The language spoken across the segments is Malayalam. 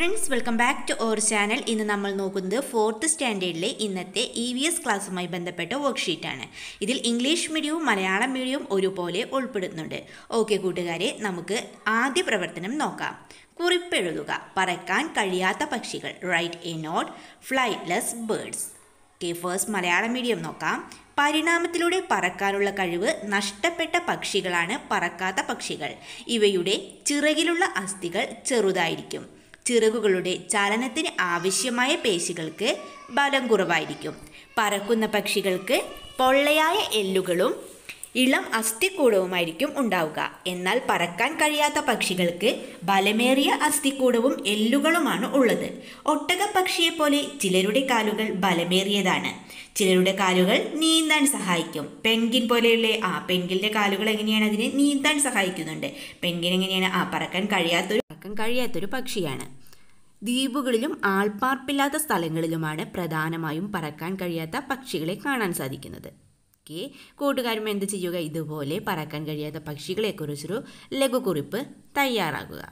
Friends welcome back to our channel ഇന്ന് നമ്മൾ നോക്കുന്നത് ഫോർത്ത് സ്റ്റാൻഡേർഡിലെ ഇന്നത്തെ ഇ വി എസ് ക്ലാസ്സുമായി ബന്ധപ്പെട്ട വർക്ക്ഷീറ്റാണ് ഇതിൽ ഇംഗ്ലീഷ് മീഡിയവും മലയാളം മീഡിയവും ഒരുപോലെ ഉൾപ്പെടുന്നുണ്ട് ഓക്കെ കൂട്ടുകാരെ നമുക്ക് ആദ്യ പ്രവർത്തനം നോക്കാം കുറിപ്പെഴുതുക പറക്കാൻ കഴിയാത്ത പക്ഷികൾ write a note flightless birds okay first Malayalam medium നോക്കാം പരിണാമത്തിലൂടെ പറക്കാനുള്ള കഴിവ് നഷ്ടപ്പെട്ട പക്ഷികളാണ് പറക്കാത്ത പക്ഷികൾ ഇവയുടെ ചിറകിലുള്ള അസ്ഥികൾ ചെറുതായിരിക്കും ചിറകുകളുടെ ചലനത്തിന് ആവശ്യമായ പേശികൾക്ക് ബലം കുറവായിരിക്കും പറക്കുന്ന പക്ഷികൾക്ക് പൊള്ളയായ എല്ലുകളും ഇളം അസ്ഥിക്കൂടവുമായിരിക്കും ഉണ്ടാവുക എന്നാൽ പറക്കാൻ കഴിയാത്ത പക്ഷികൾക്ക് ബലമേറിയ അസ്ഥിക്കൂടവും എല്ലുകളുമാണ് ഉള്ളത് ഒട്ടക പക്ഷിയെപ്പോലെ ചിലരുടെ കാലുകൾ ബലമേറിയതാണ് ചിലരുടെ കാലുകൾ നീന്താൻ സഹായിക്കും പെൻഗിൻ പോലെയുള്ള ആ പെൻഗിൻ്റെ കാലുകൾ എങ്ങനെയാണ് അതിനെ നീന്താൻ സഹായിക്കുന്നുണ്ട് പെൻഗിൻ എങ്ങനെയാണ് ആ പറക്കാൻ കഴിയാത്തൊരു പറക്കാൻ കഴിയാത്തൊരു പക്ഷിയാണ് ദ്വീപുകളിലും ആൾപ്പാർപ്പില്ലാത്ത സ്ഥലങ്ങളിലുമാണ് പ്രധാനമായും പറക്കാൻ കഴിയാത്ത പക്ഷികളെ കാണാൻ സാധിക്കുന്നത് ഓക്കെ കൂട്ടുകാരും എന്ത് ചെയ്യുക ഇതുപോലെ പറക്കാൻ കഴിയാത്ത പക്ഷികളെക്കുറിച്ചൊരു ലഘുകുറിപ്പ് തയ്യാറാകുക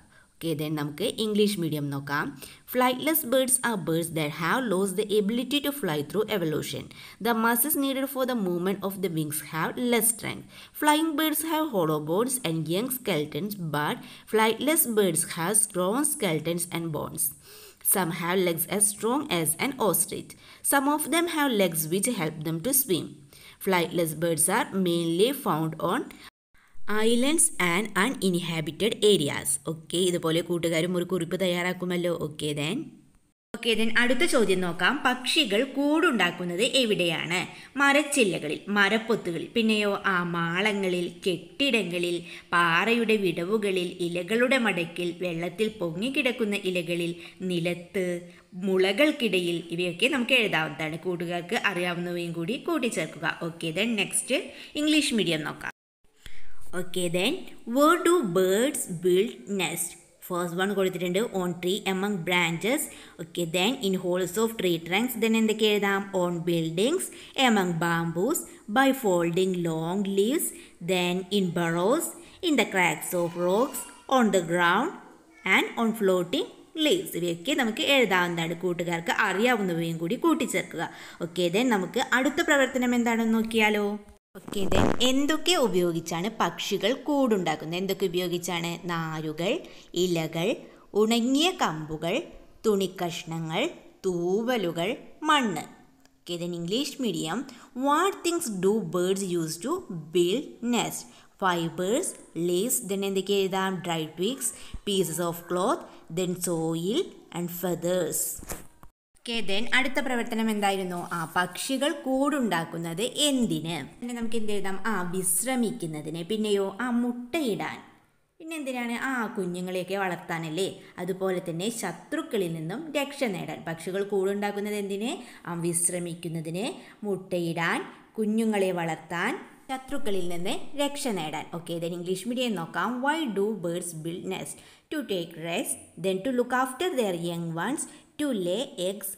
Okay, then English medium medium നോക്കാം Flightless birds are birds that have lost the ability to fly through evolution. The muscles needed for the movement of the wings have less strength. Flying birds have hollow bones and young skeletons, but flightless birds have strong skeletons and bones. Some have legs as strong as an ostrich. Some of them have legs which help them to swim. Flightless birds are mainly found on islands and uninhabited areas okay ഇതുപോലെ കൂട്ടുകാരും ഒരു കുറിപ്പ് തയ്യാറാക്കുമല്ലോ ഓക്കെ ദെൻ ഓക്കെ ദെൻ അടുത്ത ചോദ്യം നോക്കാം പക്ഷികൾ കൂടുണ്ടാക്കുന്നത് എവിടെയാണ് മരച്ചില്ലകളിൽ മരപ്പൊത്തുകളിൽ പിന്നെയോ ആ മാളങ്ങളിൽ കെട്ടിടങ്ങളിൽ പാറയുടെ വിടവുകളിൽ ഇലകളുടെ മടക്കിൽ വെള്ളത്തിൽ പൊങ്ങിക്കിടക്കുന്ന ഇലകളിൽ നിലത്ത് മുളകൾക്കിടയിൽ ഇവയൊക്കെ നമുക്ക് എഴുതാവുന്നതാണ് കൂട്ടുകാർക്ക് അറിയാവുന്നവയും കൂടി കൂട്ടിച്ചേർക്കുക okay then next English medium നോക്കാം okay then where do birds build nest first one കൊടുത്തിട്ടുണ്ട് on tree among branches okay then in holes of tree trunks then എന്തൊക്കെ എഴുതാം on buildings among bamboos by folding long leaves then in burrows in the cracks of rocks on the ground and on floating leaves ഇവയൊക്കെ നമുക്ക് എഴുതാവുന്നതാണ് കൂട്ടുകാർക്ക് അറിയാവുന്നവയും കൂടി കൂട്ടിച്ചേർക്കുക ഓക്കെ ദെൻ നമുക്ക് അടുത്ത പ്രവർത്തനം എന്താണെന്ന് നോക്കിയാലോ ഓക്കെ ദെൻ എന്തൊക്കെ ഉപയോഗിച്ചാണ് പക്ഷികൾ കൂടുണ്ടാക്കുന്നത് എന്തൊക്കെ ഉപയോഗിച്ചാണ് നാരുകൾ ഇലകൾ ഉണങ്ങിയ കമ്പുകൾ തുണിക്കഷ്ണങ്ങൾ തൂവലുകൾ മണ്ണ് okay then English medium what things do birds use to build nest fibres lace then എന്തൊക്കെ എഴുതാം dry twigs pieces of cloth then soil and feathers okay then അടുത്ത പ്രവർത്തനം എന്തായിരുന്നു ആ പക്ഷികൾ കൂടുണ്ടാക്കുന്നത് എന്തിന് പിന്നെ നമുക്ക് എന്ത് എഴുതാം ആ വിശ്രമിക്കുന്നതിന് പിന്നെയോ ആ മുട്ടയിടാൻ പിന്നെ എന്തിനാണ് ആ കുഞ്ഞുങ്ങളെയൊക്കെ വളർത്താനല്ലേ അതുപോലെ തന്നെ ശത്രുക്കളിൽ നിന്നും രക്ഷ നേടാൻ പക്ഷികൾ കൂടുണ്ടാക്കുന്നത് എന്തിന് ആ വിശ്രമിക്കുന്നതിന് മുട്ടയിടാൻ കുഞ്ഞുങ്ങളെ വളർത്താൻ ശത്രുക്കളിൽ നിന്ന് രക്ഷ നേടാൻ ഓക്കെ ദെൻ ഇംഗ്ലീഷ് മീഡിയം നോക്കാം why do birds build nest to take rest then to look after their young ones to lay eggs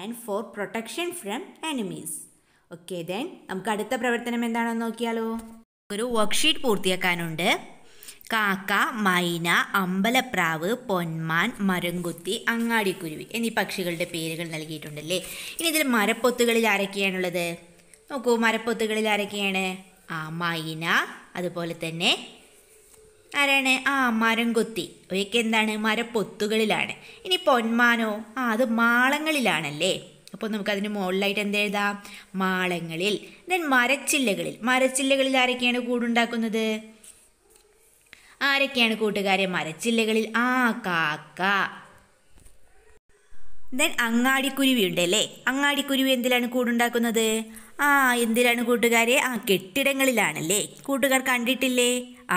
and for protection from enemies okay then നമുക്ക് അടുത്ത പ്രവർത്തനം എന്താണെന്ന് നോക്കിയാലോ ഒരു വർക്ക്ഷീറ്റ് പൂർത്തിയാക്കാനുണ്ട് കാക്ക മൈന അമ്പലപ്രാവ് പൊന്മാൻ മരംകുത്തി അങ്ങാടിക്കുരുവി എന്നീ പക്ഷികളുടെ പേരുകൾ നൽകിയിട്ടുണ്ടല്ലേ ഇനി ഇതിൽ മരപ്പൊത്തുകളിൽ ആരൊക്കെയാണുള്ളത് നോക്കൂ മരപ്പൊത്തുകളിൽ ആരൊക്കെയാണ് ആ മൈന അതുപോലെ തന്നെ ആരാണ് ആ മരം കൊത്തി ഇവയൊക്കെ എന്താണ് മരപ്പൊത്തുകളിലാണ് ഇനി പൊന്മാനോ ആ അത് മാളങ്ങളിലാണല്ലേ അപ്പോൾ നമുക്കതിന് മുകളിലായിട്ട് എന്ത് എഴുതാം മാളങ്ങളിൽ ദെൻ മരച്ചില്ലകളിൽ മരച്ചില്ലകളിൽ ആരൊക്കെയാണ് കൂടുണ്ടാക്കുന്നത് ആരൊക്കെയാണ് കൂട്ടുകാരെ മരച്ചില്ലകളിൽ ആ കാക്ക ദെൻ അങ്ങാടിക്കുരുവി ഉണ്ടല്ലേ അങ്ങാടിക്കുരുവി എന്തിലാണ് കൂടുണ്ടാക്കുന്നത് ആ എന്തിലാണ് കൂട്ടുകാരെ ആ കെട്ടിടങ്ങളിലാണല്ലേ കൂട്ടുകാർ കണ്ടിട്ടില്ലേ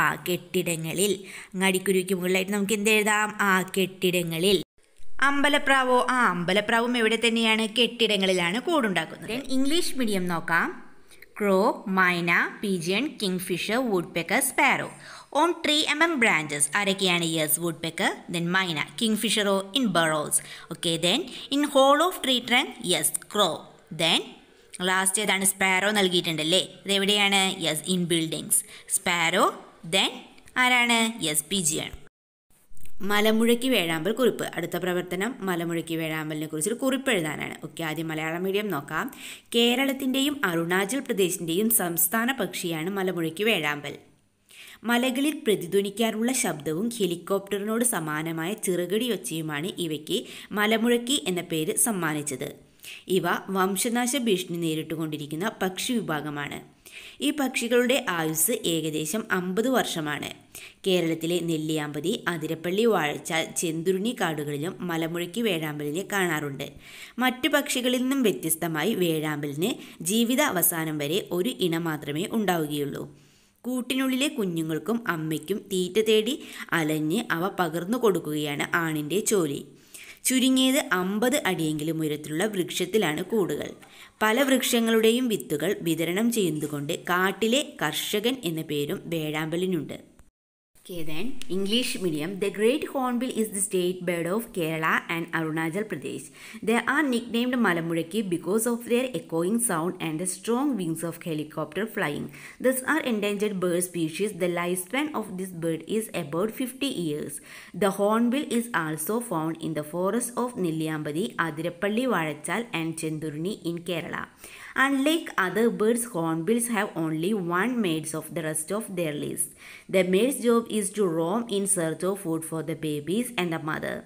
ആ കെട്ടിടങ്ങളിൽ അങ്ങാടിക്കുരുവിക്ക് മുകളിലായിട്ട് നമുക്ക് എന്ത് എഴുതാം ആ കെട്ടിടങ്ങളിൽ അമ്പലപ്രാവോ ആ അമ്പലപ്രാവും എവിടെ തന്നെയാണ് കെട്ടിടങ്ങളിലാണ് കൂടുണ്ടാക്കുന്നത് ഇംഗ്ലീഷ് മീഡിയം നോക്കാം crow myna pigeon kingfisher woodpecker sparrow on tree um branches ആരൊക്കെയാണ് ഇയേഴ്സ് വുഡ് പെക്കർ ദെൻ മൈന കിങ് ഫിഷറോ in burrows okay then in hole of tree trunk yes crow then last ഏതാണ് സ്പാരോ നൽകിയിട്ടുണ്ടല്ലേ അതെവിടെയാണ് yes in buildings sparrow then ആരാണ് എസ് പി ജി ആണ് മലമുഴക്കി വേഴാമ്പൽ കുറിപ്പ് അടുത്ത പ്രവർത്തനം മലമുഴക്കി വേഴാമ്പലിനെ കുറിച്ചൊരു കുറിപ്പ് എഴുതാനാണ് ഓക്കെ ആദ്യം മലയാളം മീഡിയം നോക്കാം കേരളത്തിൻ്റെയും അരുണാചൽ പ്രദേശിൻ്റെയും സംസ്ഥാന പക്ഷിയാണ് മലമുഴക്കി വേഴാമ്പൽ മലകളിൽ പ്രതിധ്വനിക്കാറുള്ള ശബ്ദവും ഹെലികോപ്റ്ററിനോട് സമാനമായ ചിറകടി ഒച്ചയുമാണ് ഇവയ്ക്ക് മലമുഴക്കി എന്ന പേര് സമ്മാനിച്ചത് ഇവ വംശനാശ ഭീഷണി നേരിട്ടുകൊണ്ടിരിക്കുന്ന പക്ഷി വിഭാഗമാണ് ഈ പക്ഷികളുടെ ആയുസ് ഏകദേശം അമ്പത് വർഷമാണ് കേരളത്തിലെ നെല്ലിയാമ്പതി അതിരപ്പള്ളി വാഴച്ച ചെന്തുരുണി കാടുകളിലും മലമുഴക്കി വേഴാമ്പലിനെ കാണാറുണ്ട് മറ്റു പക്ഷികളിൽ നിന്നും വ്യത്യസ്തമായി വേഴാമ്പലിന് ജീവിത അവസാനം വരെ ഒരു ഇണ മാത്രമേ ഉണ്ടാവുകയുള്ളൂ കൂട്ടിനുള്ളിലെ കുഞ്ഞുങ്ങൾക്കും അമ്മയ്ക്കും തീറ്റ തേടി അലഞ്ഞ് അവ പകർന്നു കൊടുക്കുകയാണ് ആണിൻ്റെ ചോലി ചുരുങ്ങിയത് അമ്പത് അടിയെങ്കിലും ഉയരത്തിലുള്ള വൃക്ഷത്തിലാണ് കൂടുകൾ പല വൃക്ഷങ്ങളുടെയും വിത്തുകൾ വിതരണം ചെയ്യുന്നതുകൊണ്ട് കാട്ടിലെ കർഷകൻ എന്ന പേരും വേഴാമ്പലിനുണ്ട് Okay then, English medium. The Great Hornbill is the state bird of Kerala and Arunachal Pradesh. They are nicknamed Malamuraki because of their echoing sound and the strong wings of helicopter flying. These are endangered bird species. The lifespan of this bird is about 50 years. The hornbill is also found in the forests of Nilliambadi, Adirapalli Varachal and Chendurni in Kerala. Unlike other birds, hornbills have only one mate of the rest of their list. The mate's job is to roam in search of food for the babies and the mother.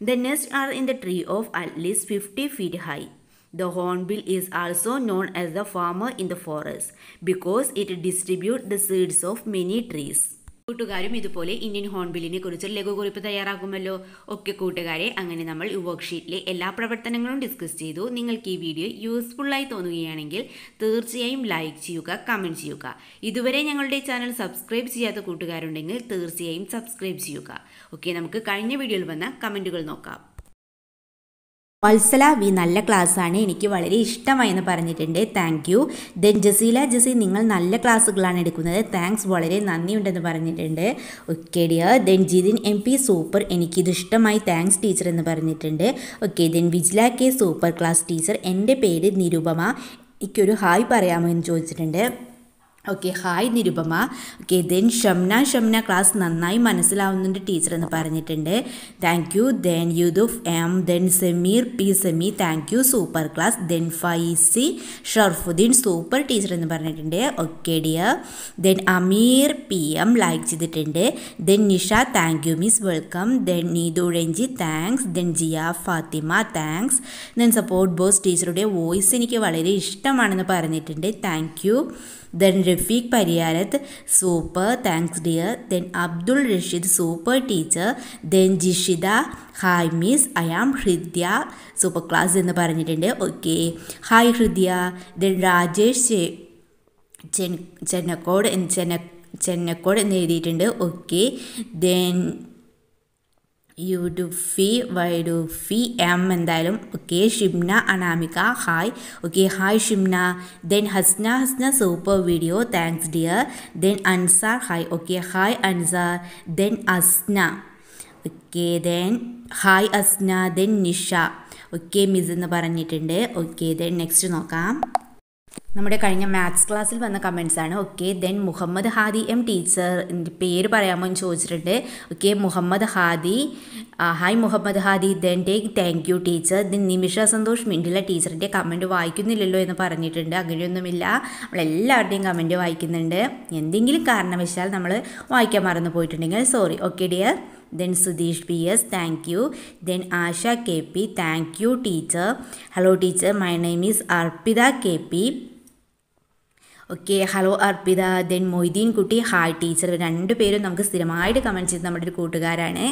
The nests are in the tree of at least 50 feet high. The hornbill is also known as the farmer in the forest because it distributes the seeds of many trees. കൂട്ടുകാരും ഇതുപോലെ ഇന്ത്യൻ ഹോൺബില്ലിനെ കുറിച്ചൊരു ലഘുകുറിപ്പ് തയ്യാറാക്കുമല്ലോ ഒക്കെ കൂട്ടുകാരെ അങ്ങനെ നമ്മൾ ഈ വർക്ക്ഷീറ്റിലെ എല്ലാ പ്രവർത്തനങ്ങളും ഡിസ്കസ് ചെയ്തു നിങ്ങൾക്ക് ഈ വീഡിയോ യൂസ്ഫുള്ളായി തോന്നുകയാണെങ്കിൽ തീർച്ചയായും ലൈക്ക് ചെയ്യുക കമൻറ്റ് ചെയ്യുക ഇതുവരെ ഞങ്ങളുടെ ചാനൽ സബ്സ്ക്രൈബ് ചെയ്യാത്ത കൂട്ടുകാരുണ്ടെങ്കിൽ തീർച്ചയായും സബ്സ്ക്രൈബ് ചെയ്യുക ഓക്കെ നമുക്ക് കഴിഞ്ഞ വീഡിയോയിൽ വന്ന കമൻറ്റുകൾ നോക്കാം വത്സല വി നല്ല ക്ലാസ്സാണ് എനിക്ക് വളരെ ഇഷ്ടമായി എന്ന് പറഞ്ഞിട്ടുണ്ട് താങ്ക് യു ദെൻ ജസീല ജസി നിങ്ങൾ നല്ല ക്ലാസ്സുകളാണ് എടുക്കുന്നത് താങ്ക്സ് വളരെ നന്ദിയുണ്ടെന്ന് പറഞ്ഞിട്ടുണ്ട് okay dear then Jithin M P super എനിക്കിത് ഇഷ്ടമായി താങ്ക്സ് ടീച്ചർ എന്ന് പറഞ്ഞിട്ടുണ്ട് okay then Vijila K super class teacher എൻ്റെ പേര് നിരുപമ എനിക്കൊരു ഹായ് പറയാമോ എന്ന് ചോദിച്ചിട്ടുണ്ട് okay hi Nirupama okay then Shamna Shamna ക്ലാസ് നന്നായി മനസ്സിലാവുന്നുണ്ട് ടീച്ചർ എന്ന് പറഞ്ഞിട്ടുണ്ട് thank you then Yusuf M then Sameer P സെമി thank you super class then Faizy Sharafuddin super teacher എന്ന് പറഞ്ഞിട്ടുണ്ട് okay dear then Ameer P M like ചെയ്തിട്ടുണ്ട് then Nisha thank you miss welcome then Neethu Ranji thanks then Jiya Fathima thanks then support boss ടീച്ചറുടെ വോയിസ് എനിക്ക് വളരെ ഇഷ്ടമാണെന്ന് പറഞ്ഞിട്ടുണ്ട് thank you then Rafeeq Pariyarath super thanks dear then Abdul Rasheed super teacher then Jishitha hi miss I am Hridya super class എന്ന് പറഞ്ഞിട്ടുണ്ട് okay hi Hridya then Rajesh ചെ ചെന്നക്കോട് ചെന്ന ചെന്നക്കോട് എന്ന് എഴുതിയിട്ടുണ്ട് ഓക്കെ ദെൻ യു ഡു ഫി വൈ ഡു ഫി എം എന്തായാലും okay Shimna Anamika hi okay hi Shimna then Hasna Hasna super video thanks dear then Ansar hi okay hi Ansar then Asna okay then hi Asna then Nisha okay miss എന്ന് പറഞ്ഞിട്ടുണ്ട് ഓക്കെ ദെൻ നെക്സ്റ്റ് നോക്കാം നമ്മുടെ കഴിഞ്ഞ മാത്സ് ക്ലാസ്സിൽ വന്ന കമൻസ് ആണ് okay then Muhammad Hadi M teacher പേര് പറയാമോ എന്ന് ചോദിച്ചിട്ടുണ്ട് okay Muhammad Hadi hi Muhammad Hadi then take thank you teacher the Nimisha Santhosh മിണ്ടില്ല ടീച്ചറിൻ്റെ കമൻറ്റ് വായിക്കുന്നില്ലല്ലോ എന്ന് പറഞ്ഞിട്ടുണ്ട് അങ്ങനെയൊന്നുമില്ല നമ്മളെല്ലാവരുടെയും കമൻറ്റ് വായിക്കുന്നുണ്ട് എന്തെങ്കിലും കാരണവശാൽ നമ്മൾ വായിക്കാൻ മറന്നു പോയിട്ടുണ്ടെങ്കിൽ sorry okay dear then Sudheesh P S thank you then Asha K P thank you teacher hello teacher my name is Arpitha K P okay hello Arpitha then Moideen Kutty hi teacher പേരും നമുക്ക് സ്ഥിരമായിട്ട് കമൻറ്റ് ചെയ്ത് നമ്മുടെ ഒരു കൂട്ടുകാരാണ്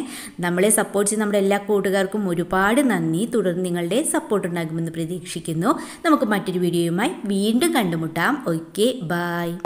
നമ്മളെ സപ്പോർട്ട് ചെയ്ത് നമ്മുടെ എല്ലാ കൂട്ടുകാർക്കും ഒരുപാട് നന്ദി തുടർന്ന് നിങ്ങളുടെ സപ്പോർട്ട് ഉണ്ടാകുമെന്ന് പ്രതീക്ഷിക്കുന്നു നമുക്ക് മറ്റൊരു വീഡിയോയുമായി വീണ്ടും കണ്ടുമുട്ടാം ഓക്കെ ബായ്